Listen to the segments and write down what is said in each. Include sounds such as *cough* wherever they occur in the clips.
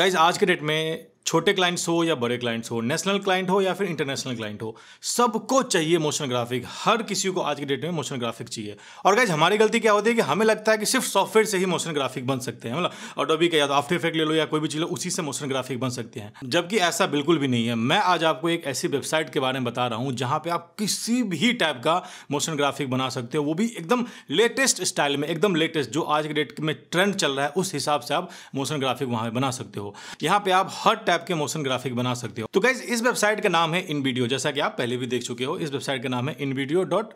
guys आज के date में छोटे क्लाइंट्स हो या बड़े क्लाइंट्स हो नेशनल क्लाइंट हो या फिर इंटरनेशनल क्लाइंट हो सबको चाहिए मोशन ग्राफिक हर किसी को आज के डेट में मोशन ग्राफिक चाहिए और गाइज हमारी गलती क्या होती है कि हमें लगता है कि सिर्फ सॉफ्टवेयर से ही मोशन ग्राफिक बन सकते हैं मतलब ऑटोबी का या तो आफ्टर इफेक्ट ले लो या कोई भी चीज़ लो उसी से मोशन ग्राफिक बन सकते हैं जबकि ऐसा बिल्कुल भी नहीं है मैं आज आपको एक ऐसी वेबसाइट के बारे में बता रहा हूँ जहाँ पर आप किसी भी टाइप का मोशन ग्राफिक बना सकते हो वो भी एकदम लेटेस्ट स्टाइल में एकदम लेटेस्ट जो आज के डेट में ट्रेंड चल रहा है उस हिसाब से आप मोशन ग्राफिक वहाँ बना सकते हो यहाँ पर आप हर टाइप आपके मोशन ग्राफिक बना सकते हो तो गाइज इस वेबसाइट का नाम है इन जैसा कि आप पहले भी देख चुके हो इस वेबसाइट का नाम है इन डॉट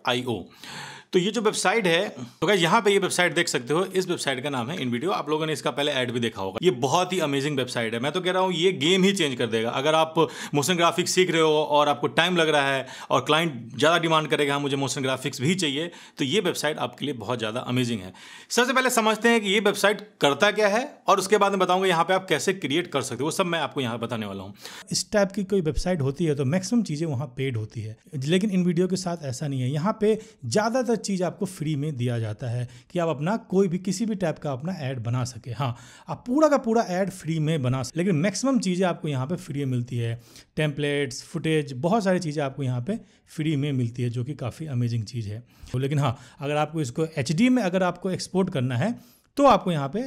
तो ये जो वेबसाइट है तो क्या यहाँ पे ये वेबसाइट देख सकते हो इस वेबसाइट का नाम है इन वीडियो आप लोगों ने इसका पहले ऐड भी देखा होगा ये बहुत ही अमेजिंग वेबसाइट है मैं तो कह रहा हूँ ये गेम ही चेंज कर देगा अगर आप मोशन ग्राफिक्स सीख रहे हो और आपको टाइम लग रहा है और क्लाइंट ज़्यादा डिमांड करेगा हाँ, मुझे मोशन ग्राफिक्स भी चाहिए तो ये वेबसाइट आपके लिए बहुत ज़्यादा अमेजिंग है सबसे पहले समझते हैं कि ये वेबसाइट करता क्या है और उसके बाद मैं बताऊँगा यहाँ पर आप कैसे क्रिएट कर सकते हो वो सब मैं आपको यहाँ बताने वाला हूँ इस टाइप की कोई वेबसाइट होती है तो मैक्सिमम चीज़ें वहाँ पेड होती है लेकिन इन वीडियो के साथ ऐसा नहीं है यहाँ पे ज़्यादातर चीज़ आपको फ्री में दिया जाता है कि आप अपना कोई भी किसी भी टाइप का अपना ऐड बना सके हाँ आप पूरा का पूरा ऐड फ्री में बना सके लेकिन मैक्सिमम चीज़ें आपको यहाँ पर फ्री में मिलती है टेम्पलेट्स फुटेज बहुत सारी चीज़ें आपको यहाँ पर फ्री में मिलती है जो कि काफ़ी अमेजिंग चीज़ है तो लेकिन हाँ अगर आपको इसको एच में अगर आपको एक्सपोर्ट करना है तो आपको यहाँ पे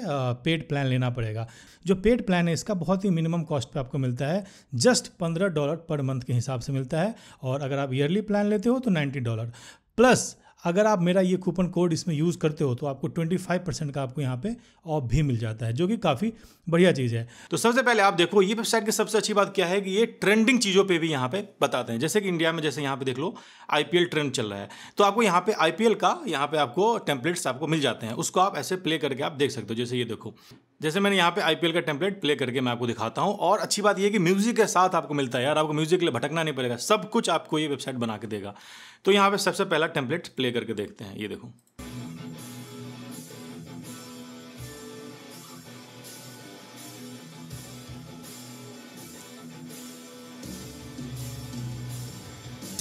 पेड प्लान लेना पड़ेगा जो पेड प्लान है इसका बहुत ही मिनिमम कॉस्ट पे आपको मिलता है जस्ट पंद्रह डॉलर पर मंथ के हिसाब से मिलता है और अगर आप ईयरली प्लान लेते हो तो नाइन्टी डॉलर प्लस अगर आप मेरा ये कूपन कोड इसमें यूज़ करते हो तो आपको 25 परसेंट का आपको यहाँ पे ऑफ भी मिल जाता है जो कि काफ़ी बढ़िया चीज़ है तो सबसे पहले आप देखो ये वेबसाइट की सबसे अच्छी बात क्या है कि ये ट्रेंडिंग चीज़ों पर भी यहाँ पे बताते हैं जैसे कि इंडिया में जैसे यहाँ पे देख लो आई ट्रेंड चल रहा है तो आपको यहाँ पे आई का यहाँ पे आपको टेम्पलेट्स आपको मिल जाते हैं उसको आप ऐसे प्ले करके आप देख सकते हो जैसे ये देखो जैसे मैंने यहाँ पे आईपीएल का टेम्पलेट प्ले करके मैं आपको दिखाता हूँ और अच्छी बात यह कि म्यूज़िक के साथ आपको मिलता है यार आपको म्यूज़िक के लिए भटकना नहीं पड़ेगा सब कुछ आपको ये वेबसाइट बना के देगा तो यहाँ पे सबसे पहला टेम्पलेट प्ले करके देखते हैं ये देखो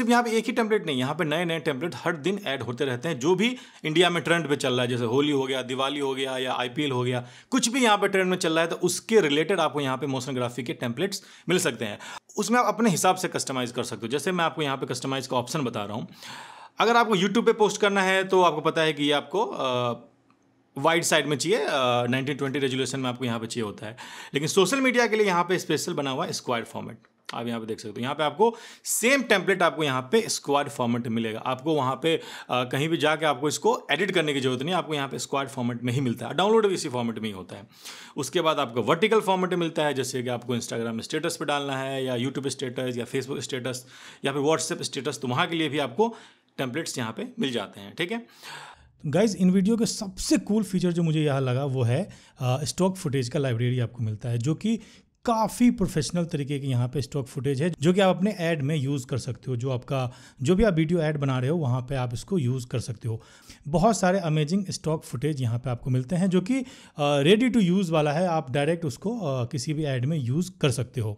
सिर्फ यहाँ पे एक ही टेम्पलेट नहीं यहाँ पे नए नए टेम्पलेट हर दिन ऐड होते रहते हैं जो भी इंडिया में ट्रेंड पे चल रहा है जैसे होली हो गया दिवाली हो गया या आईपीएल हो गया कुछ भी यहाँ पे ट्रेंड में चल रहा है तो उसके रिलेटेड आपको यहाँ पे ग्राफी के टेम्पलेट्स मिल सकते हैं उसमें आप अपने हिसाब से कस्टमाइज़ कर सकते हो जैसे मैं आपको यहाँ पे कस्टमाइज़ का ऑप्शन बता रहा हूँ अगर आपको यूट्यूब पे पोस्ट करना है तो आपको पता है कि ये आपको वाइड साइड में चाहिए नाइनटीन ट्वेंटी रेजुलेशन में आपको यहाँ पे चाहिए होता है लेकिन सोशल मीडिया के लिए यहाँ पे स्पेशल बना हुआ है स्क्वायर फॉर्मेट आप यहाँ पे देख सकते हो यहाँ पे आपको सेम टेम्पलेट आपको यहाँ पे स्क्वाड फॉर्मेट मिलेगा आपको वहाँ पे आ, कहीं भी जाके आपको इसको एडिट करने की जरूरत नहीं आपको यहाँ पे स्क्वाड फॉर्मेट में ही मिलता है डाउनलोड भी इसी फॉर्मेट में ही होता है उसके बाद आपको वर्टिकल फॉर्मेट मिलता है जैसे कि आपको इंस्टाग्राम स्टेटस पर डालना है या यूट्यूब स्टेटस या फेसबुक स्टेटस या फिर व्हाट्सएप स्टेटस तो वहाँ के लिए भी आपको टेम्पलेट्स यहाँ पर मिल जाते हैं ठीक है गाइज इन वीडियो के सबसे कूल फीचर जो मुझे यहाँ लगा वो है स्टॉक फुटेज का लाइब्रेरी आपको मिलता है जो कि काफ़ी प्रोफेशनल तरीके के यहाँ पे स्टॉक फुटेज है जो कि आप अपने ऐड में यूज़ कर सकते हो जो आपका जो भी आप वीडियो ऐड बना रहे हो वहाँ पे आप इसको यूज़ कर सकते हो बहुत सारे अमेजिंग स्टॉक फुटेज यहाँ पे आपको मिलते हैं जो कि रेडी टू यूज़ वाला है आप डायरेक्ट उसको आ, किसी भी ऐड में यूज़ कर सकते हो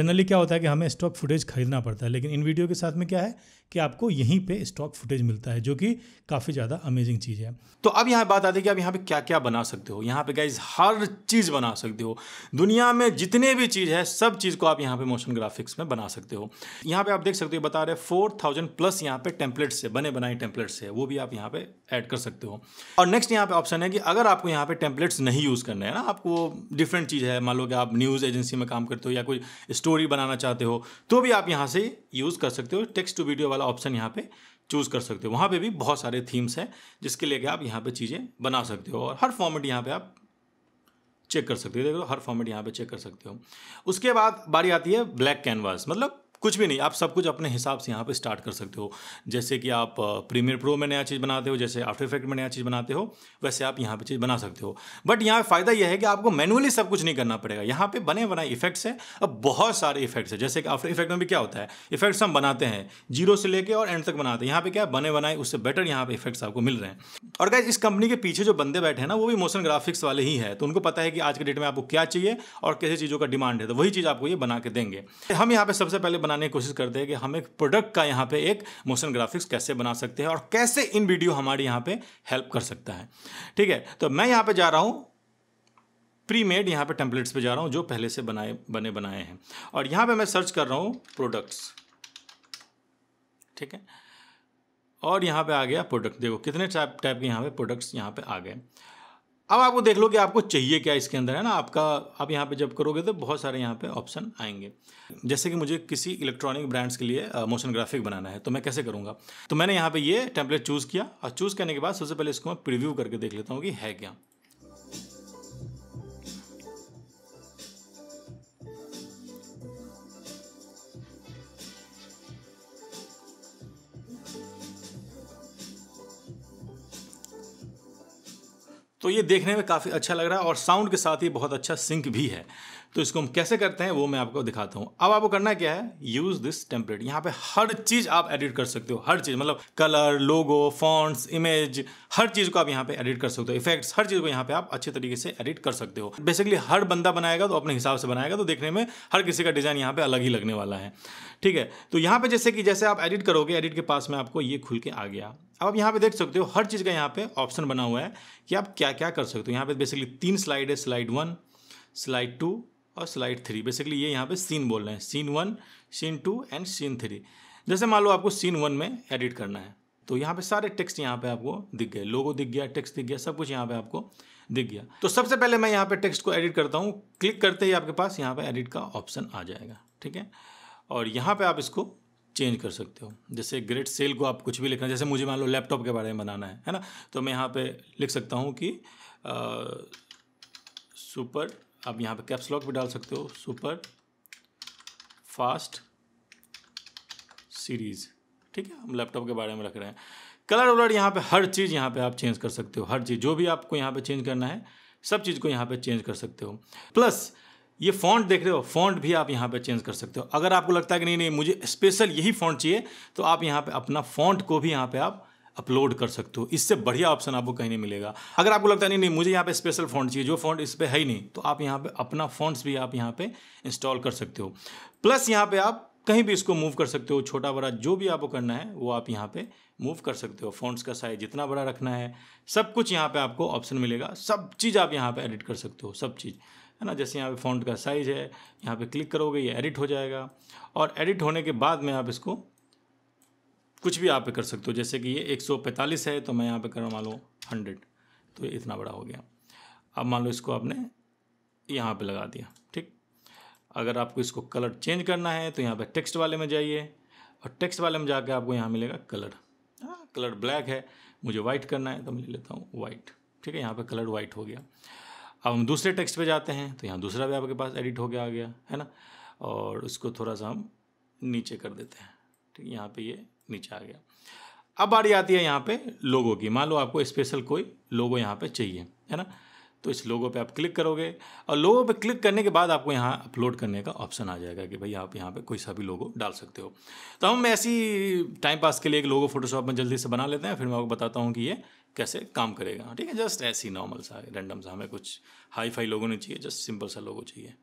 जनरली क्या होता है कि हमें स्टॉक फुटेज खरीदना पड़ता है लेकिन इन वीडियो के साथ में क्या है कि आपको यहीं पे स्टॉक फुटेज मिलता है जो कि काफ़ी ज़्यादा अमेजिंग चीज़ है तो अब यहाँ बात आती है कि आप यहाँ पे क्या क्या बना सकते हो यहाँ पे गाइज हर चीज़ बना सकते हो दुनिया में जितने जितने भी चीज़ है सब चीज़ को आप यहाँ पे मोशन ग्राफिक्स में बना सकते हो यहाँ पे आप देख सकते हो बता रहे फोर थाउजेंड प्लस यहाँ पे टेम्पलेट्स है बने बनाए टेम्पलेट्स है वो भी आप यहाँ पे ऐड कर सकते हो और नेक्स्ट यहाँ पे ऑप्शन है कि अगर आपको यहाँ पे टेम्पलेट्स नहीं यूज़ करने है ना आपको डिफरेंट चीज़ है मान लो कि आप न्यूज़ एजेंसी में काम करते हो या कोई स्टोरी बनाना चाहते हो तो भी आप यहाँ से यूज़ कर सकते हो टेक्स्ट टू वीडियो वाला ऑप्शन यहाँ पे चूज़ कर सकते हो वहाँ पे भी बहुत सारे थीम्स हैं जिसके लिए आप यहाँ पे चीज़ें बना सकते हो और हर फॉर्मेट यहाँ पे आप चेक कर सकते हो देख लो हर फॉर्मेट यहाँ पे चेक कर सकते हो उसके बाद बारी आती है ब्लैक कैनवास मतलब कुछ भी नहीं आप सब कुछ अपने हिसाब से यहाँ पे स्टार्ट कर सकते हो जैसे कि आप प्रीमियर प्रो में नया चीज़ बनाते हो जैसे आफ्टर इफेक्ट में नया चीज़ बनाते हो वैसे आप यहाँ पे चीज़ बना सकते हो बट यहाँ फ़ायदा यह है कि आपको मैनुअली सब कुछ नहीं करना पड़ेगा यहाँ पे बने बनाए इफेक्ट्स हैं अब बहुत सारे इफेक्ट्स हैं जैसे कि आफ्टर इफेक्ट में भी क्या होता है इफेक्ट्स हम बनाते हैं जीरो से लेकर और एंड तक बनाते हैं यहाँ पे क्या बने बनाए उससे बेटर यहाँ पे इफेक्ट्स आपको मिल रहे हैं और क्या इस कंपनी के पीछे जो बंदे बैठे हैं ना वो भी मोशन ग्राफिक्स वाले ही है तो उनको पता है कि आज के डेट में आपको क्या चाहिए और कैसे चीज़ों का डिमांड है तो वही चीज़ आपको ये बना के देंगे हम यहाँ पर सबसे पहले बनाने की कोशिश करते हैं कि हम एक प्रोडक्ट का यहाँ पे एक मोशन ग्राफिक्स कैसे बना सकते हैं और कैसे इन वीडियो हमारे यहाँ पे हेल्प कर सकता है ठीक है तो मैं यहाँ पे जा रहा हूँ प्री मेड यहाँ पर टेम्पलेट्स पर जा रहा हूँ जो पहले से बनाए बने बनाए हैं और यहाँ पर मैं सर्च कर रहा हूँ प्रोडक्ट्स ठीक है और यहाँ पे आ गया प्रोडक्ट देखो कितने टाइप टाइप के यहाँ पे प्रोडक्ट्स यहाँ पे आ गए अब आपको देख लो कि आपको चाहिए क्या इसके अंदर है ना आपका आप यहाँ पे जब करोगे तो बहुत सारे यहाँ पे ऑप्शन आएंगे जैसे कि मुझे किसी इलेक्ट्रॉनिक ब्रांड्स के लिए मोशन ग्राफिक बनाना है तो मैं कैसे करूँगा तो मैंने यहाँ पे ये टेम्पलेट चूज़ किया और चूज़ करने के बाद सबसे पहले इसको मैं प्रिव्यू करके देख लेता हूँ कि है क्या तो ये देखने में काफ़ी अच्छा लग रहा है और साउंड के साथ ये बहुत अच्छा सिंक भी है तो इसको हम कैसे करते हैं वो मैं आपको दिखाता हूँ अब आपको करना क्या है यूज़ दिस टेम्पलेट यहाँ पे हर चीज़ आप एडिट कर सकते हो हर चीज़ मतलब कलर लोगो फॉन्ट्स इमेज हर चीज़ को आप यहाँ पे एडिट कर सकते हो इफेक्ट्स हर चीज़ को यहाँ पे आप अच्छे तरीके से एडिट कर सकते हो बेसिकली हर बंदा बनाएगा तो अपने हिसाब से बनाएगा तो देखने में हर किसी का डिज़ाइन यहाँ पर अलग ही लगने वाला है ठीक है तो यहाँ पर जैसे कि जैसे आप एडिट करोगे एडिट के पास में आपको ये खुल के आ गया अब आप यहाँ पे देख सकते हो हर चीज़ का यहाँ पे ऑप्शन बना हुआ है कि आप क्या क्या कर सकते हो यहाँ पे बेसिकली तीन स्लाइड है स्लाइड वन स्लाइड टू और स्लाइड थ्री बेसिकली ये यहाँ पे सीन बोल रहे हैं scene one scene two and scene three जैसे मान लो आपको सीन वन में एडिट करना है तो यहाँ पे सारे टेक्स्ट यहाँ पे आपको दिख गए लोगो दिख गया टेक्स्ट दिख गया सब कुछ यहाँ पे आपको दिख गया तो सबसे पहले मैं यहाँ पे टेक्स्ट को एडिट करता हूँ क्लिक करते ही आपके पास यहाँ पे एडिट का ऑप्शन आ जाएगा ठीक है और यहाँ पे आप इसको चेंज कर सकते हो जैसे ग्रेट सेल को आप कुछ भी लिखना जैसे मुझे मान लो लैपटॉप के बारे में बनाना है है ना तो मैं यहाँ पे लिख सकता हूँ कि सुपर आप यहाँ पे कैप्स लॉक भी डाल सकते हो सुपर फास्ट सीरीज़ ठीक है हम लैपटॉप के बारे में रख रहे हैं कलर वलर यहाँ पे हर चीज़ यहाँ पे आप चेंज कर सकते हो हर चीज़ जो भी आपको यहाँ पे चेंज करना है सब चीज़ को यहाँ पे चेंज कर सकते हो प्लस ये फॉन्ट देख रहे हो फॉन्ट भी आप यहाँ पे चेंज कर सकते हो अगर आपको लगता है कि नहीं नहीं मुझे स्पेशल यही फॉन्ट चाहिए तो आप यहाँ पे अपना फॉन्ट को भी यहाँ पे आप अपलोड कर सकते हो इससे बढ़िया ऑप्शन आपको कहीं नहीं मिलेगा अगर आपको लगता है नहीं नहीं मुझे यहाँ पे स्पेशल फॉन्ट चाहिए जो फॉन्ट इस पर है ही नहीं तो आप यहाँ पे अपना फॉन्ट्स भी आप यहाँ पे इंस्टॉल कर सकते हो प्लस यहाँ पे आप कहीं भी इसको मूव कर सकते हो छोटा बड़ा जो भी आपको करना है वो आप यहाँ पे मूव कर सकते हो फॉन्ट्स का साइज जितना बड़ा रखना है सब कुछ यहाँ पे आपको ऑप्शन मिलेगा सब चीज़ आप यहाँ पे एडिट कर सकते हो सब चीज़ है ना जैसे यहाँ पे फॉन्ट का साइज़ है यहाँ पे क्लिक करोगे ये एडिट हो जाएगा और एडिट होने के बाद में आप इसको कुछ भी आप पे कर सकते हो जैसे कि ये 145 है तो मैं यहाँ पे कर रहा मान लो हंड्रेड तो ये इतना बड़ा हो गया अब मान लो इसको आपने यहाँ पे लगा दिया ठीक अगर आपको इसको कलर चेंज करना है तो यहाँ पे टेक्स्ट वाले में जाइए और टेक्स्ट वाले में जाकर आपको यहाँ मिलेगा कलर आ, हाँ, कलर ब्लैक है मुझे वाइट करना है तो मैं ले लेता हूँ वाइट ठीक है यहाँ पे कलर वाइट हो गया अब हम दूसरे टेक्स्ट पे जाते हैं तो यहाँ दूसरा भी आपके पास एडिट हो गया आ गया है ना और उसको थोड़ा सा हम नीचे कर देते हैं ठीक है यहाँ पर ये नीचे आ गया अब बारी आती है यहाँ पे लोगों की मान लो आपको स्पेशल कोई लोगो यहाँ पे चाहिए है ना तो इस लोगो पे आप क्लिक करोगे और लोगो पे क्लिक करने के बाद आपको यहाँ अपलोड करने का ऑप्शन आ जाएगा कि भाई आप यहाँ पे कोई सा भी लोगो डाल सकते हो तो हम ऐसी टाइम पास के लिए एक लोगो फोटोशॉप में जल्दी से बना लेते हैं फिर मैं आपको बताता हूँ कि ये कैसे काम करेगा ठीक है जस्ट ऐसी नॉर्मल सा रैंडम सा हमें कुछ हाई फाई लोगों नहीं चाहिए जस्ट सिंपल सा लोगो चाहिए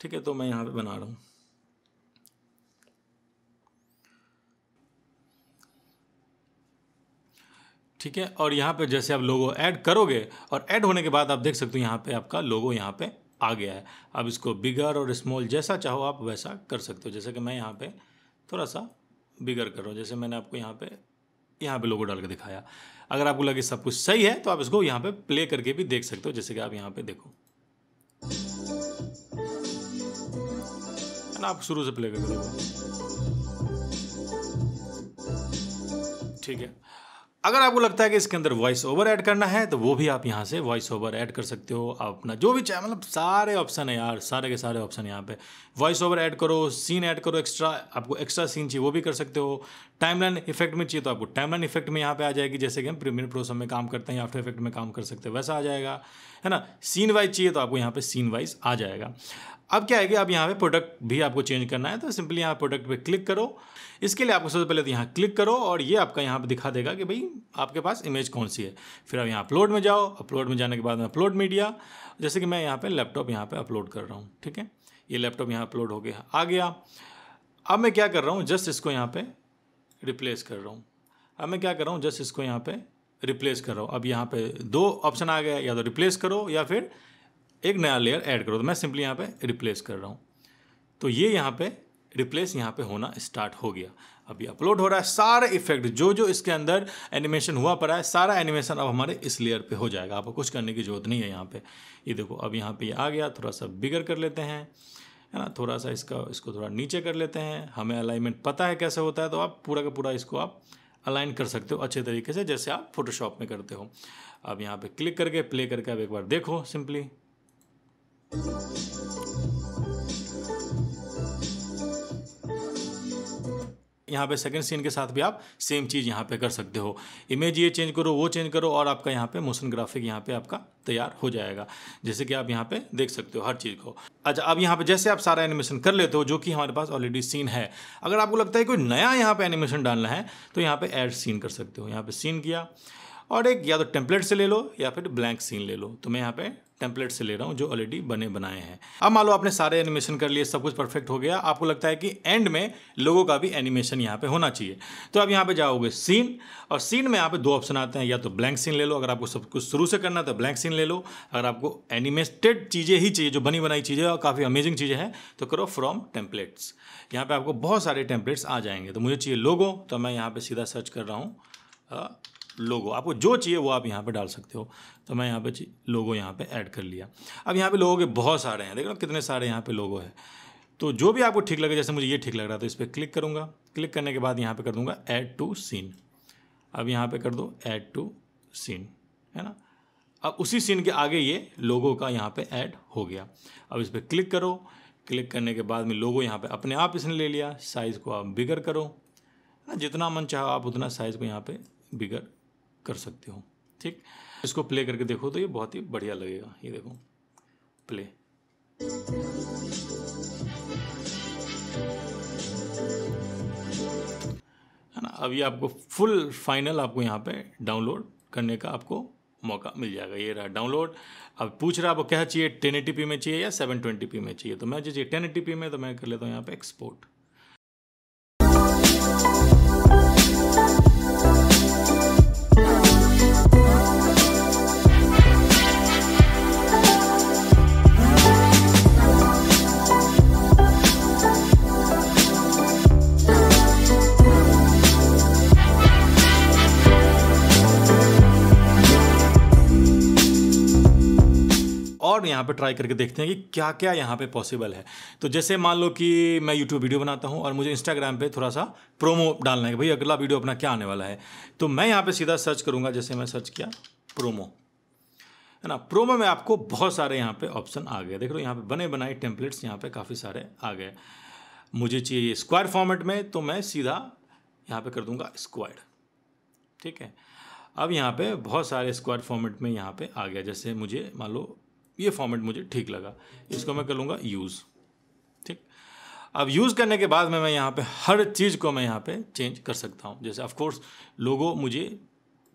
ठीक है तो मैं यहाँ पर बना रहा हूँ ठीक है और यहाँ पे जैसे आप लोगो ऐड करोगे और ऐड होने के बाद आप देख सकते हो यहाँ पे आपका लोगो यहाँ पे आ गया है अब इसको बिगर और स्मॉल जैसा चाहो आप वैसा कर सकते हो जैसे कि मैं यहाँ पे थोड़ा सा बिगर कर रहा हूँ जैसे मैंने आपको यहाँ पे यहाँ पे लोगो डाल के दिखाया अगर आपको लगे सब कुछ सही है तो आप इसको यहाँ पर प्ले करके भी देख सकते हो जैसे कि आप यहाँ पर देखो ना आप शुरू से प्ले करके देखो ठीक है अगर आपको लगता है कि इसके अंदर वॉइस ओवर ऐड करना है तो वो भी आप यहाँ से वॉइस ओवर ऐड कर सकते हो आप अपना जो भी चाहे मतलब सारे ऑप्शन है यार सारे के सारे ऑप्शन यहाँ पे वॉइस ओवर ऐड करो सीन ऐड करो एक्स्ट्रा आपको एक्स्ट्रा सीन चाहिए वो भी कर सकते हो टाइमलाइन इफेक्ट में चाहिए तो आपको टाइमलाइन इफेक्ट में यहाँ पे आ जाएगी जैसे कि हम प्रीमियर प्रोसम में काम करते हैं आफ्टर इफेक्ट में काम कर सकते हैं वैसा आ जाएगा है ना सीन वाइज चाहिए तो आपको यहाँ पर सीन वाइज आ जाएगा अब क्या है कि अब यहाँ पे प्रोडक्ट भी आपको चेंज करना है तो सिंपली यहाँ प्रोडक्ट पे क्लिक करो इसके लिए आपको सबसे पहले तो यहाँ क्लिक करो और ये आपका यहाँ पे दिखा देगा कि भाई आपके पास इमेज कौन सी है फिर आप यहाँ अपलोड में जाओ अपलोड में जाने के बाद में अपलोड मीडिया जैसे कि मैं यहाँ पर लैपटॉप यहाँ पर अपलोड कर रहा हूँ ठीक है ये लैपटॉप यहाँ अपलोड हो गया आ गया अब मैं क्या कर रहा हूँ जस्ट इसको यहाँ पर रिप्लेस कर रहा हूँ अब मैं क्या कर रहा हूँ जस्ट इसको यहाँ पर रिप्लेस कर रहा हूँ अब यहाँ पर दो ऑप्शन आ गया या तो रिप्लेस करो या फिर एक नया लेयर ऐड करो तो मैं सिंपली यहाँ पे रिप्लेस कर रहा हूँ तो ये यहाँ पे रिप्लेस यहाँ पे होना स्टार्ट हो गया अभी अपलोड हो रहा है सारा इफेक्ट जो जो इसके अंदर एनिमेशन हुआ पड़ा है सारा एनिमेशन अब हमारे इस लेयर पे हो जाएगा आपको कुछ करने की जरूरत नहीं है यहाँ पे ये देखो अब यहाँ पे आ गया थोड़ा सा बिगर कर लेते हैं है ना थोड़ा सा इसका इसको थोड़ा नीचे कर लेते हैं हमें अलाइनमेंट पता है कैसे होता है तो आप पूरा का पूरा इसको आप अलाइन कर सकते हो अच्छे तरीके से जैसे आप फोटोशॉप में करते हो अब यहाँ पे क्लिक करके प्ले करके अब एक बार देखो सिंपली यहाँ पे सेकंड सीन के साथ भी आप सेम चीज़ यहाँ पे कर सकते हो इमेज ये चेंज करो वो चेंज करो और आपका यहाँ पे मोशन ग्राफिक यहाँ पे आपका तैयार हो जाएगा जैसे कि आप यहाँ पे देख सकते हो हर चीज़ को अच्छा अब यहाँ पे जैसे आप सारा एनिमेशन कर लेते हो जो कि हमारे पास ऑलरेडी सीन है अगर आपको लगता है कोई नया यहाँ पर एनिमेशन डालना है तो यहाँ पर एड सीन कर सकते हो यहाँ पर सीन किया और एक या तो टेम्पलेट से ले लो या फिर ब्लैंक सीन ले लो तो मैं यहाँ पर टेम्पलेट से ले रहा हूँ जो ऑलरेडी बने बनाए हैं अब मान लो आपने सारे एनिमेशन कर लिए सब कुछ परफेक्ट हो गया आपको लगता है कि एंड में लोगों का भी एनिमेशन यहाँ पे होना चाहिए तो आप यहाँ पे जाओगे सीन और सीन में यहाँ पे दो ऑप्शन आते हैं या तो ब्लैंक सीन ले लो अगर आपको सब कुछ शुरू से करना है तो ब्लैंक सीन ले लो अगर आपको एनिमेटेड चीज़ें ही चाहिए जो बनी बनाई चीज़ें और काफ़ी अमेजिंग चीज़ें हैं तो करो फ्रॉम टेम्पलेट्स यहाँ पर आपको बहुत सारे टेम्पलेट्स आ जाएंगे तो मुझे चाहिए लोगों तो मैं यहाँ पर सीधा सर्च कर रहा हूँ लोगो आपको जो चाहिए वो आप यहाँ पे डाल सकते हो तो मैं यहाँ पे लोगो यहाँ पे ऐड कर लिया अब यहाँ पे लोगों के बहुत सारे हैं देख लो कितने सारे यहाँ पे लोगो है तो जो भी आपको ठीक लगे जैसे मुझे ये ठीक लग रहा है तो इस पर क्लिक करूँगा क्लिक करने के बाद यहाँ पर कर दूँगा ऐड टू सीन अब यहाँ पर कर दो ऐड टू सीन है ना अब उसी सीन के आगे ये लोगों का यहाँ पर ऐड हो गया अब इस पर क्लिक करो क्लिक करने के बाद में लोगो यहाँ पर अपने आप इसने ले लिया साइज़ को आप बिगर करो ना जितना मन चाहो आप उतना साइज़ को यहाँ पर बिगड़ कर सकते हो ठीक इसको प्ले करके देखो तो ये बहुत ही बढ़िया लगेगा ये देखो प्ले है ना अब ये आपको फुल फाइनल आपको यहाँ पे डाउनलोड करने का आपको मौका मिल जाएगा ये रहा डाउनलोड अब पूछ रहा आपको क्या चाहिए टेन में चाहिए या सेवन में चाहिए तो मैं चाहिए टेन में तो मैं कर लेता हूँ यहाँ पे एक्सपोर्ट और यहाँ पे ट्राई करके देखते हैं कि क्या क्या यहाँ पे पॉसिबल है तो जैसे मान लो कि मैं यूट्यूब वीडियो बनाता हूँ और मुझे इंस्टाग्राम पे थोड़ा सा प्रोमो डालना है कि भाई अगला वीडियो अपना क्या आने वाला है तो मैं यहाँ पे सीधा सर्च करूँगा जैसे मैं सर्च किया प्रोमो है ना प्रोमो में आपको बहुत सारे यहाँ पे ऑप्शन आ गए देख लो यहाँ पे बने बनाए टेम्पलेट्स यहाँ पे काफ़ी सारे आ गए मुझे चाहिए स्क्वायर फॉर्मेट में तो मैं सीधा यहाँ पे कर दूंगा स्क्वायर ठीक है अब यहाँ पे बहुत सारे स्क्वायर फॉर्मेट में यहाँ पे आ गया जैसे मुझे मान लो ये फॉर्मेट मुझे ठीक लगा इसको मैं करूँगा यूज़ ठीक अब यूज़ करने के बाद में मैं यहाँ पे हर चीज़ को मैं यहाँ पे चेंज कर सकता हूँ जैसे ऑफकोर्स लोगो मुझे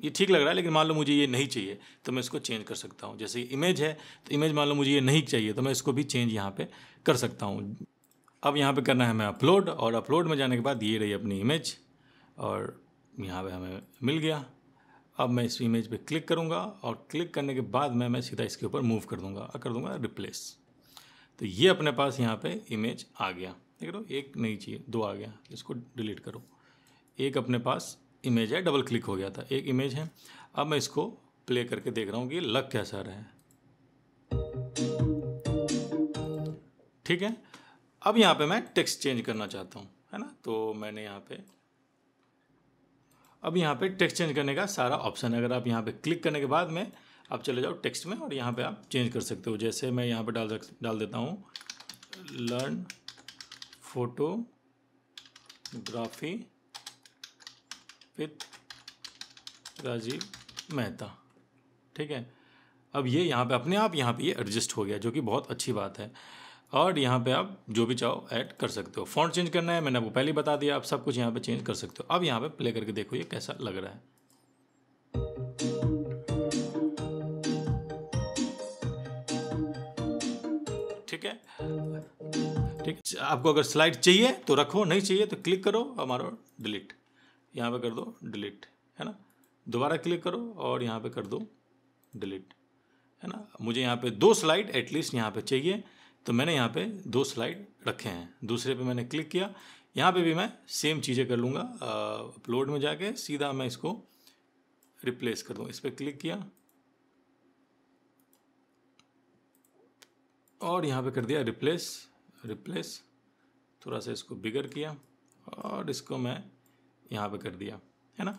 ये ठीक लग रहा है लेकिन मान लो मुझे ये नहीं चाहिए तो मैं इसको चेंज कर सकता हूँ जैसे इमेज है तो इमेज मान लो मुझे ये नहीं चाहिए तो मैं इसको भी चेंज यहाँ पर कर सकता हूँ अब यहाँ पर करना है हमें अपलोड और अपलोड में जाने के बाद ये रही अपनी इमेज और यहाँ पर हमें मिल गया अब मैं इस इमेज पे क्लिक करूँगा और क्लिक करने के बाद मैं मैं सीधा इसके ऊपर मूव कर दूँगा कर दूँगा रिप्लेस तो ये अपने पास यहाँ पे इमेज आ गया देख रहे हो एक नहीं चाहिए दो आ गया इसको डिलीट करो एक अपने पास इमेज है डबल क्लिक हो गया था एक इमेज है अब मैं इसको प्ले करके देख रहा हूँ कि लग कैसा रहा है ठीक है अब यहाँ पे मैं टेक्स्ट चेंज करना चाहता हूँ है ना तो मैंने यहाँ पे अब यहाँ पे टेक्स्ट चेंज करने का सारा ऑप्शन है अगर आप यहाँ पे क्लिक करने के बाद में आप चले जाओ टेक्स्ट में और यहाँ पे आप चेंज कर सकते हो जैसे मैं यहाँ पे डाल डाल देता हूँ learn photography with Rajeev Mehta ठीक है अब ये यहाँ पे अपने आप यहाँ पे ये यह एडजस्ट हो गया जो कि बहुत अच्छी बात है और यहाँ पे आप जो भी चाहो ऐड कर सकते हो फ़ॉन्ट चेंज करना है मैंने आपको पहले ही बता दिया आप सब कुछ यहाँ पे चेंज कर सकते हो अब यहाँ पे प्ले करके देखो ये कैसा लग रहा है ठीक है ठीक आपको अगर स्लाइड चाहिए तो रखो नहीं चाहिए तो क्लिक करो और मारो डिलीट यहाँ पे कर दो डिलीट है ना दोबारा क्लिक करो और यहाँ पे कर दो डिलीट है ना मुझे यहाँ पे दो स्लाइड एटलीस्ट यहाँ पे चाहिए तो मैंने यहाँ पे दो स्लाइड रखे हैं दूसरे पे मैंने क्लिक किया यहाँ पे भी मैं सेम चीज़ें कर लूँगा अपलोड में जाके सीधा मैं इसको रिप्लेस कर दूँ इस पर क्लिक किया और यहाँ पे कर दिया रिप्लेस रिप्लेस थोड़ा सा इसको बिगर किया और इसको मैं यहाँ पे कर दिया है ना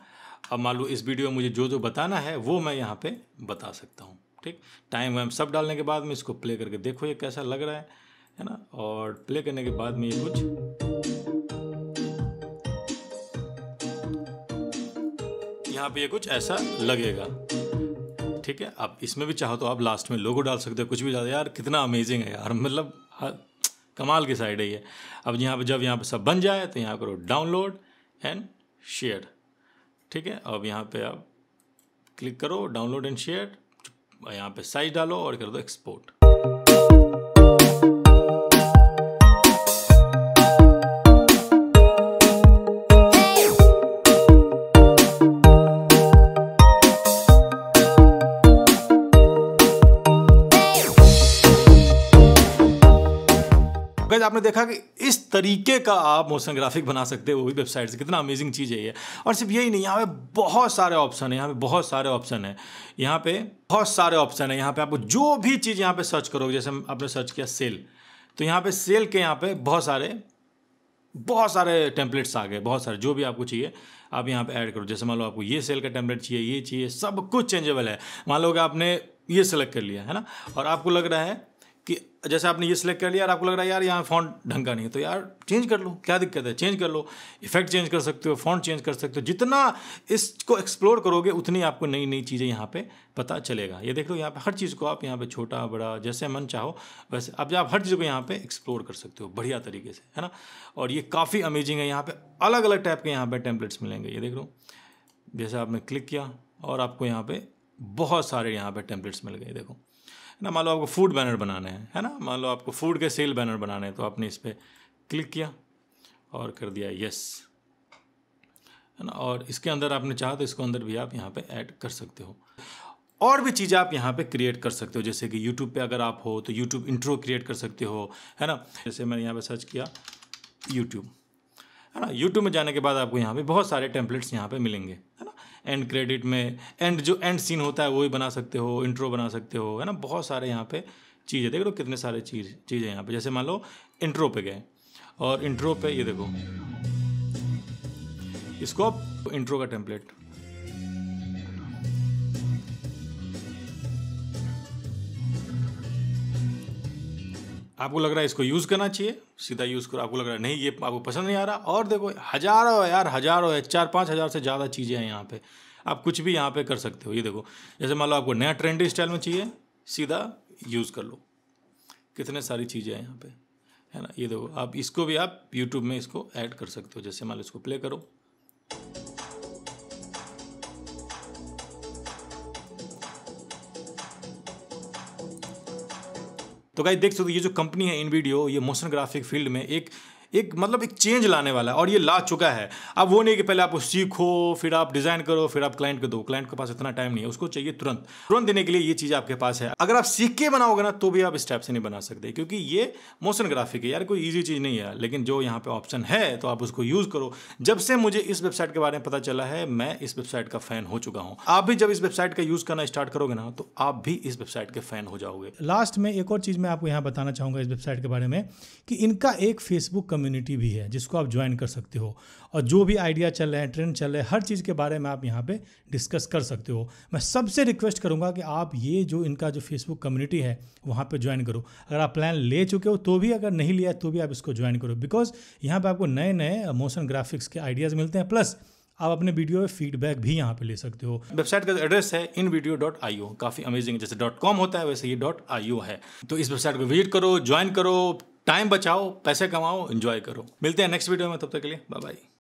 अब मान लो इस वीडियो में मुझे जो जो बताना है वो मैं यहाँ पे बता सकता हूँ ठीक टाइम वाइम सब डालने के बाद में इसको प्ले करके देखो ये कैसा लग रहा है है ना और प्ले करने के बाद में ये कुछ यहाँ पे ये कुछ ऐसा लगेगा ठीक है अब इसमें भी चाहो तो आप लास्ट में लोगो डाल सकते हो कुछ भी डाल यार कितना अमेजिंग है यार *laughs* मतलब हाँ, कमाल की साइड है ये अब यहाँ पे जब यहाँ पे सब बन जाए तो यहाँ करो डाउनलोड एंड शेयर ठीक है अब यहाँ पे आप क्लिक करो डाउनलोड एंड शेयर यहाँ पे साइज डालो और कर दो एक्सपोर्ट आपने देखा कि इस तरीके का आप मोशन ग्राफिक बना सकते हो वो भी वेबसाइट से कितना अमेजिंग चीज़ है ये और सिर्फ यही नहीं यहाँ पे बहुत सारे ऑप्शन है यहाँ पे बहुत सारे ऑप्शन है यहाँ पे बहुत सारे ऑप्शन है यहाँ पे आपको जो भी चीज़ यहाँ पे सर्च करोगे जैसे आपने सर्च किया सेल तो यहाँ पे सेल के यहाँ पे बहुत सारे बहुत सारे टेम्पलेट्स आ गए बहुत सारे जो भी आपको चाहिए आप यहाँ पे ऐड करो जैसे मान लो आपको ये सेल का टेम्पलेट चाहिए ये चाहिए सब कुछ चेंजेबल है मान लो कि आपने ये सेलेक्ट कर लिया है ना और आपको लग रहा है कि जैसे आपने ये सिलेक्ट कर लिया और आपको लग रहा है यार यहाँ फ़ॉन्ट ढंग का नहीं है तो यार चेंज कर लो क्या दिक्कत है चेंज कर लो इफेक्ट चेंज कर सकते हो फॉन्ट चेंज कर सकते हो जितना इसको एक्सप्लोर करोगे उतनी आपको नई नई चीज़ें यहाँ पे पता चलेगा ये देख लो यहाँ पे हर चीज़ को आप यहाँ पे छोटा बड़ा जैसे मन चाहो वैसे अब आप हर चीज़ को यहाँ पे एक्सप्लोर कर सकते हो बढ़िया तरीके से है ना और ये काफ़ी अमेजिंग है यहाँ पर अलग अलग टाइप के यहाँ पर टेम्पलेट्स मिलेंगे ये देख लो जैसे आपने क्लिक किया और आपको यहाँ पे बहुत सारे यहाँ पे टेम्पलेट्स मिल गए देखो ना मान लो आपको फूड बैनर बनाना है है ना मान लो आपको फूड के सेल बैनर बनाना है तो आपने इस पर क्लिक किया और कर दिया यस है ना और इसके अंदर आपने चाहा तो इसको अंदर भी आप यहाँ पे ऐड कर सकते हो और भी चीज़ें आप यहाँ पे क्रिएट कर सकते हो जैसे कि यूट्यूब पे अगर आप हो तो यूट्यूब इंट्रो क्रिएट कर सकते हो है ना जैसे मैंने यहाँ पे सर्च किया यूट्यूब है ना यूट्यूब में जाने के बाद आपको यहाँ पे बहुत सारे टेम्पलेट्स यहाँ पे मिलेंगे है एंड क्रेडिट में एंड जो एंड सीन होता है वो भी बना सकते हो इंट्रो बना सकते हो है ना बहुत सारे यहाँ पे चीज़ें देख लो कितने सारे चीज़ चीज़ें यहाँ पे जैसे मान लो इंट्रो पे गए और इंट्रो पे ये देखो इसको आप इंट्रो का टेम्पलेट आपको लग रहा है इसको यूज़ करना चाहिए सीधा यूज़ करो आपको लग रहा है नहीं ये आपको पसंद नहीं आ रहा और देखो हज़ारों यार हज़ारों है चार पाँच हज़ार से ज़्यादा चीज़ें हैं यहाँ पे आप कुछ भी यहाँ पे कर सकते हो ये देखो जैसे मान लो आपको नया ट्रेंडी स्टाइल में चाहिए सीधा यूज़ कर लो कितने सारी चीज़ें हैं यहाँ पर है ना ये देखो आप इसको भी आप यूट्यूब में इसको ऐड कर सकते हो जैसे मान लो इसको प्ले करो तो गाइज देख सकते हो ये जो कंपनी है इन वीडियो ये मोशन ग्राफिक फील्ड में एक एक मतलब एक चेंज लाने वाला है और ये ला चुका है अब वो नहीं कि पहले आप सीखो फिर आप डिज़ाइन करो फिर आप क्लाइंट को दो क्लाइंट के पास इतना टाइम नहीं है उसको चाहिए तुरंत तुरंत देने के लिए ये चीज़ आपके पास है अगर आप सीख के बनाओगे ना तो भी आप इस टाइप से नहीं बना सकते क्योंकि ये मोशन ग्राफिक है यार कोई ईजी चीज़ नहीं है लेकिन जो यहाँ पे ऑप्शन है तो आप उसको यूज़ करो जब से मुझे इस वेबसाइट के बारे में पता चला है मैं इस वेबसाइट का फ़ैन हो चुका हूँ आप भी जब इस वेबसाइट का यूज़ करना स्टार्ट करोगे ना तो आप भी इस वेबसाइट के फ़ैन हो जाओगे लास्ट में एक और चीज़ मैं आपको यहाँ बताना चाहूंगा इस वेबसाइट के बारे में कि इनका एक फेसबुक कम्युनिटी भी है जिसको आप ज्वाइन कर सकते हो और जो भी आइडिया चल रहे हैं ट्रेंड चल रहे हैं हर चीज़ के बारे में आप यहाँ पे डिस्कस कर सकते हो मैं सबसे रिक्वेस्ट करूँगा कि आप ये जो इनका जो फेसबुक कम्युनिटी है वहाँ पर ज्वाइन करो अगर आप प्लान ले चुके हो तो भी अगर नहीं लिया तो भी आप इसको ज्वाइन करो बिकॉज यहाँ पर आपको नए नए मोशन ग्राफिक्स के आइडियाज़ मिलते हैं प्लस आप अपने वीडियो में फीडबैक भी यहाँ पे ले सकते हो वेबसाइट का एड्रेस है इन वीडियो डॉट आई ओ काफ़ी अमेजिंग जैसे डॉट कॉम होता है वैसे ये डॉट आई ओ है तो इस वेबसाइट को विजिट करो ज्वाइन करो टाइम बचाओ पैसे कमाओ इंजॉय करो मिलते हैं नेक्स्ट वीडियो में तब तक के लिए बाय बाय